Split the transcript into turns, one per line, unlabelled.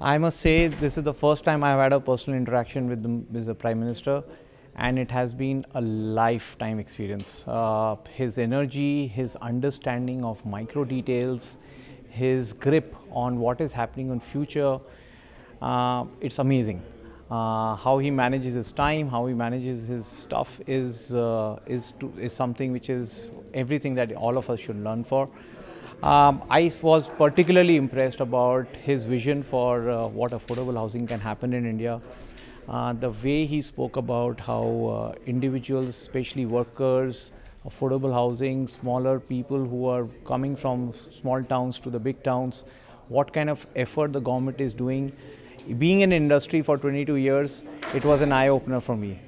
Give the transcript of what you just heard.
I must say this is the first time I've had a personal interaction with the, with the Prime Minister and it has been a lifetime experience. Uh, his energy, his understanding of micro details, his grip on what is happening in future, uh, it's amazing. Uh, how he manages his time, how he manages his stuff is, uh, is, to, is something which is everything that all of us should learn for. Um, I was particularly impressed about his vision for uh, what affordable housing can happen in India. Uh, the way he spoke about how uh, individuals, especially workers, affordable housing, smaller people who are coming from small towns to the big towns, what kind of effort the government is doing. Being in industry for 22 years, it was an eye-opener for me.